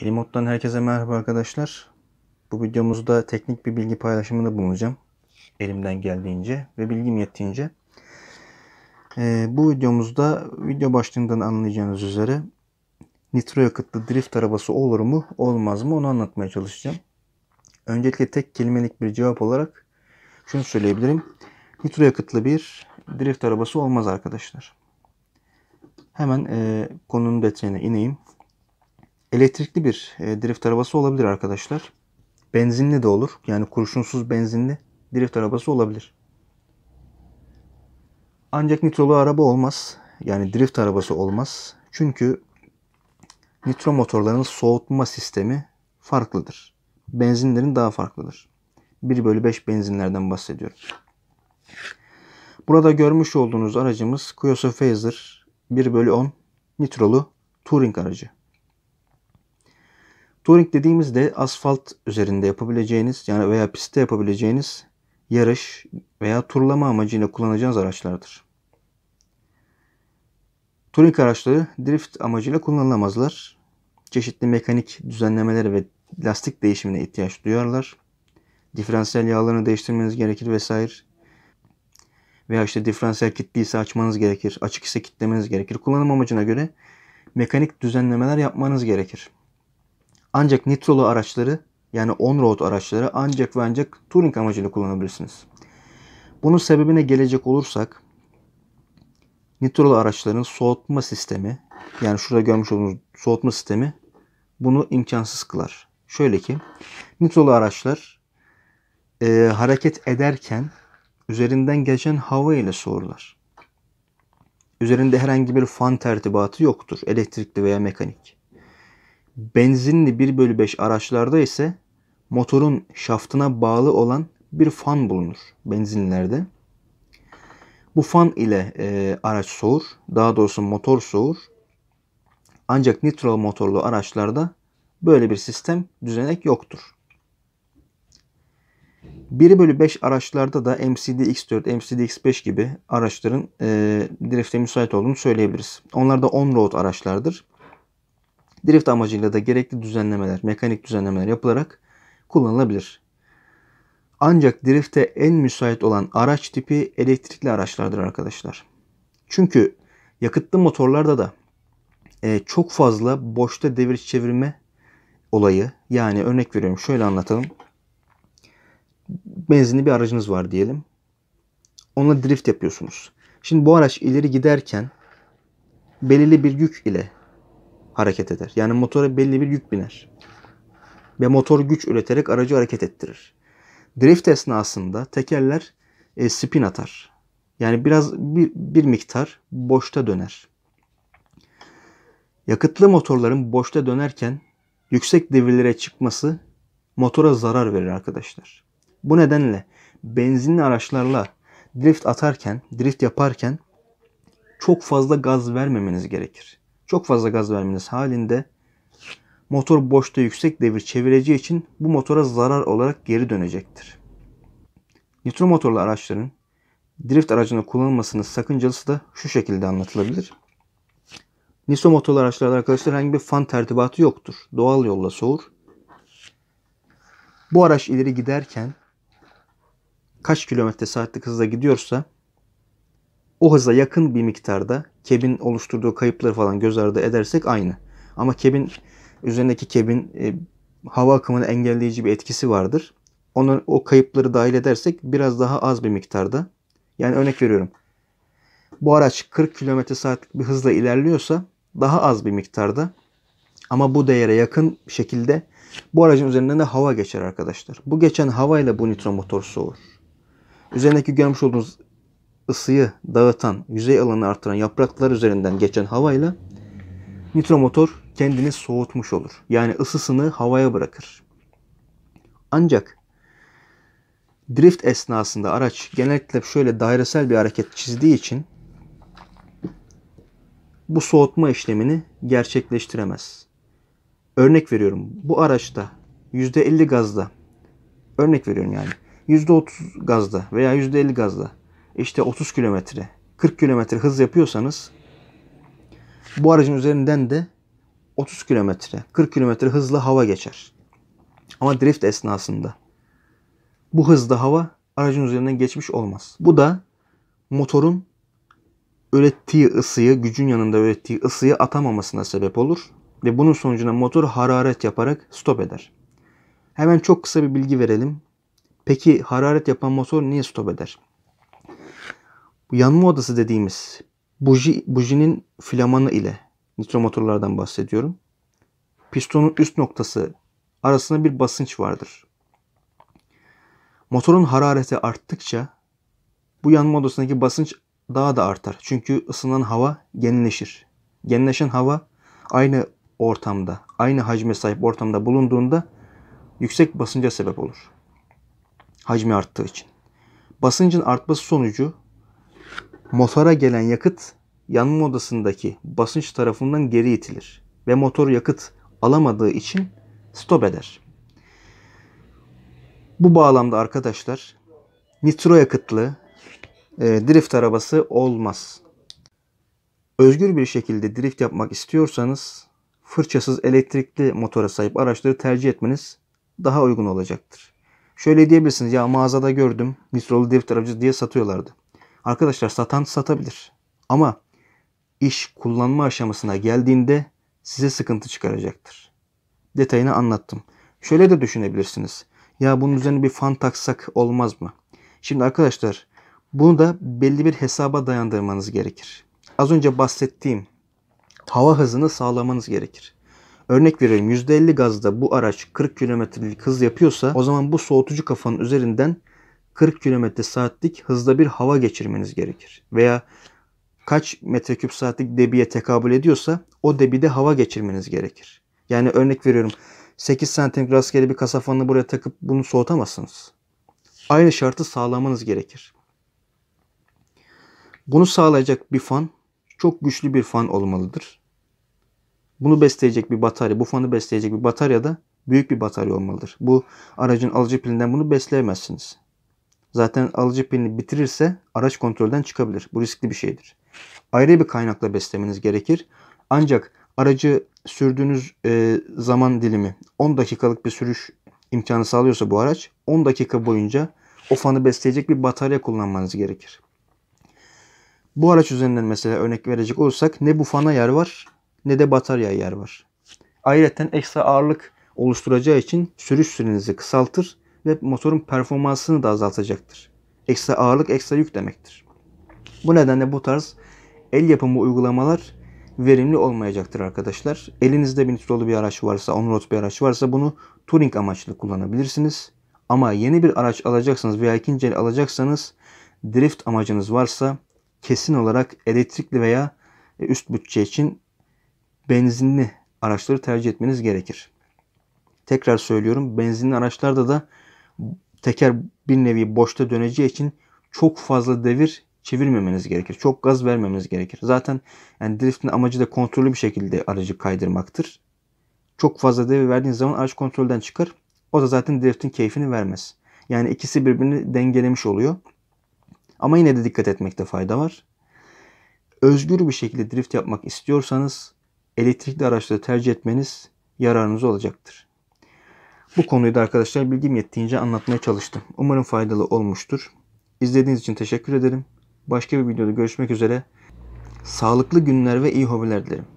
Elimot'tan herkese merhaba arkadaşlar. Bu videomuzda teknik bir bilgi paylaşımında bulunacağım. Elimden geldiğince ve bilgim yettiğince. Ee, bu videomuzda video başlığından anlayacağınız üzere nitro yakıtlı drift arabası olur mu olmaz mı onu anlatmaya çalışacağım. Öncelikle tek kelimelik bir cevap olarak şunu söyleyebilirim. Nitro yakıtlı bir drift arabası olmaz arkadaşlar. Hemen e, konunun detayına ineyim. Elektrikli bir e, drift arabası olabilir arkadaşlar. Benzinli de olur. Yani kurşunsuz benzinli drift arabası olabilir. Ancak nitrolu araba olmaz. Yani drift arabası olmaz. Çünkü nitro motorların soğutma sistemi farklıdır. Benzinlerin daha farklıdır. 1 bölü 5 benzinlerden bahsediyorum. Burada görmüş olduğunuz aracımız Kyoso Phaser 1 bölü 10 nitrolu touring aracı. Touring dediğimizde asfalt üzerinde yapabileceğiniz yani veya pistte yapabileceğiniz yarış veya turlama amacıyla kullanacağınız araçlardır. Touring araçları drift amacıyla kullanılamazlar. Çeşitli mekanik düzenlemeleri ve lastik değişimine ihtiyaç duyarlar. Diferansiyel yağlarını değiştirmeniz gerekir vesaire. Veya işte diferansiyel kitliyse açmanız gerekir. Açık ise kitlemeniz gerekir. Kullanım amacına göre mekanik düzenlemeler yapmanız gerekir. Ancak nitrolu araçları yani on-road araçları ancak ve ancak touring amacıyla kullanabilirsiniz. Bunun sebebine gelecek olursak nitrolu araçların soğutma sistemi yani şurada görmüş olduğunuz soğutma sistemi bunu imkansız kılar. Şöyle ki nitrolu araçlar e, hareket ederken üzerinden geçen hava ile soğurlar. Üzerinde herhangi bir fan tertibatı yoktur. Elektrikli veya mekanik. Benzinli 1 bölü 5 araçlarda ise motorun şaftına bağlı olan bir fan bulunur benzinlerde. Bu fan ile e, araç soğur. Daha doğrusu motor soğur. Ancak nitro motorlu araçlarda böyle bir sistem düzenek yoktur. 1 bölü 5 araçlarda da MCD-X4, MCD-X5 gibi araçların e, drifte müsait olduğunu söyleyebiliriz. Onlar da on-road araçlardır drift amacıyla da gerekli düzenlemeler, mekanik düzenlemeler yapılarak kullanılabilir. Ancak drifte en müsait olan araç tipi elektrikli araçlardır arkadaşlar. Çünkü yakıtlı motorlarda da e, çok fazla boşta devir çevirme olayı yani örnek veriyorum şöyle anlatalım. Benzinli bir aracınız var diyelim. Onunla drift yapıyorsunuz. Şimdi bu araç ileri giderken belirli bir yük ile hareket eder. Yani motora belli bir yük biner. Ve motor güç üreterek aracı hareket ettirir. Drift esnasında tekerler e, spin atar. Yani biraz bir, bir miktar boşta döner. Yakıtlı motorların boşta dönerken yüksek devirlere çıkması motora zarar verir arkadaşlar. Bu nedenle benzinli araçlarla drift atarken, drift yaparken çok fazla gaz vermemeniz gerekir. Çok fazla gaz vermeniz halinde motor boşta yüksek devir çevireceği için bu motora zarar olarak geri dönecektir. Nitro motorlu araçların drift aracına kullanılmasının sakıncası da şu şekilde anlatılabilir. Nitro motorlu araçlarda arkadaşlar herhangi bir fan tertibatı yoktur. Doğal yolla soğur. Bu araç ileri giderken kaç kilometre saatlik hızla gidiyorsa o hıza yakın bir miktarda kebin oluşturduğu kayıpları falan göz ardı edersek aynı. Ama kebin üzerindeki kebin e, hava akımını engelleyici bir etkisi vardır. Onun o kayıpları dahil edersek biraz daha az bir miktarda. Yani örnek veriyorum. Bu araç 40 km saatlik bir hızla ilerliyorsa daha az bir miktarda ama bu değere yakın şekilde bu aracın üzerinden de hava geçer arkadaşlar. Bu geçen havayla bu nitro motor soğur. Üzerindeki görmüş olduğunuz ısıyı dağıtan, yüzey alanı artıran yapraklar üzerinden geçen havayla nitromotor kendini soğutmuş olur. Yani ısısını havaya bırakır. Ancak drift esnasında araç genellikle şöyle dairesel bir hareket çizdiği için bu soğutma işlemini gerçekleştiremez. Örnek veriyorum bu araçta %50 gazda örnek veriyorum yani %30 gazda veya %50 gazda işte 30 kilometre, 40 kilometre hız yapıyorsanız bu aracın üzerinden de 30 kilometre, 40 kilometre hızla hava geçer. Ama drift esnasında bu hızda hava aracın üzerinden geçmiş olmaz. Bu da motorun ürettiği ısıyı, gücün yanında ürettiği ısıyı atamamasına sebep olur ve bunun sonucunda motor hararet yaparak stop eder. Hemen çok kısa bir bilgi verelim. Peki hararet yapan motor niye stop eder? Bu yanma odası dediğimiz buji, bujinin flamanı ile motorlardan bahsediyorum. Pistonun üst noktası arasında bir basınç vardır. Motorun harareti arttıkça bu yanma odasındaki basınç daha da artar. Çünkü ısınan hava genleşir. Genleşen hava aynı ortamda, aynı hacme sahip ortamda bulunduğunda yüksek basınca sebep olur. Hacmi arttığı için. Basıncın artması sonucu Motora gelen yakıt yanma odasındaki basınç tarafından geri itilir ve motor yakıt alamadığı için stop eder. Bu bağlamda arkadaşlar nitro yakıtlı e, drift arabası olmaz. Özgür bir şekilde drift yapmak istiyorsanız fırçasız elektrikli motora sahip araçları tercih etmeniz daha uygun olacaktır. Şöyle diyebilirsiniz ya mağazada gördüm nitrolu drift aracı diye satıyorlardı. Arkadaşlar satan satabilir. Ama iş kullanma aşamasına geldiğinde size sıkıntı çıkaracaktır. Detayını anlattım. Şöyle de düşünebilirsiniz. Ya bunun üzerine bir fan taksak olmaz mı? Şimdi arkadaşlar bunu da belli bir hesaba dayandırmanız gerekir. Az önce bahsettiğim hava hızını sağlamanız gerekir. Örnek veriyorum %50 gazda bu araç 40 kilometrelik hız yapıyorsa o zaman bu soğutucu kafanın üzerinden 40 km saatlik hızda bir hava geçirmeniz gerekir. Veya kaç metreküp saatlik debiye tekabül ediyorsa o debide hava geçirmeniz gerekir. Yani örnek veriyorum 8 santim rastgele bir kasafanla buraya takıp bunu soğutamazsınız. Aynı şartı sağlamanız gerekir. Bunu sağlayacak bir fan çok güçlü bir fan olmalıdır. Bunu besleyecek bir batarya, bu fanı besleyecek bir batarya da büyük bir batarya olmalıdır. Bu aracın alıcı pilinden bunu besleyemezsiniz zaten alıcı pilini bitirirse araç kontrolden çıkabilir. Bu riskli bir şeydir. Ayrı bir kaynakla beslemeniz gerekir. Ancak aracı sürdüğünüz e, zaman dilimi 10 dakikalık bir sürüş imkanı sağlıyorsa bu araç 10 dakika boyunca o fanı besleyecek bir batarya kullanmanız gerekir. Bu araç üzerinden mesela örnek verecek olursak ne bu fana yer var ne de batarya yer var. Ayrıca ekstra ağırlık oluşturacağı için sürüş sürenizi kısaltır ve motorun performansını da azaltacaktır. Ekstra ağırlık ekstra yük demektir. Bu nedenle bu tarz el yapımı uygulamalar verimli olmayacaktır arkadaşlar. Elinizde bir binitrolu bir araç varsa, onroad bir araç varsa bunu touring amaçlı kullanabilirsiniz. Ama yeni bir araç alacaksanız veya ikinci el alacaksanız drift amacınız varsa kesin olarak elektrikli veya üst bütçe için benzinli araçları tercih etmeniz gerekir. Tekrar söylüyorum benzinli araçlarda da teker bir nevi boşta döneceği için çok fazla devir çevirmemeniz gerekir. Çok gaz vermemeniz gerekir. Zaten yani driftin amacı da kontrollü bir şekilde aracı kaydırmaktır. Çok fazla devir verdiğiniz zaman araç kontrolden çıkar. O da zaten driftin keyfini vermez. Yani ikisi birbirini dengelemiş oluyor. Ama yine de dikkat etmekte fayda var. Özgür bir şekilde drift yapmak istiyorsanız elektrikli araçları tercih etmeniz yararınız olacaktır. Bu konuyu da arkadaşlar bilgim yettiğince anlatmaya çalıştım. Umarım faydalı olmuştur. İzlediğiniz için teşekkür ederim. Başka bir videoda görüşmek üzere. Sağlıklı günler ve iyi hobiler dilerim.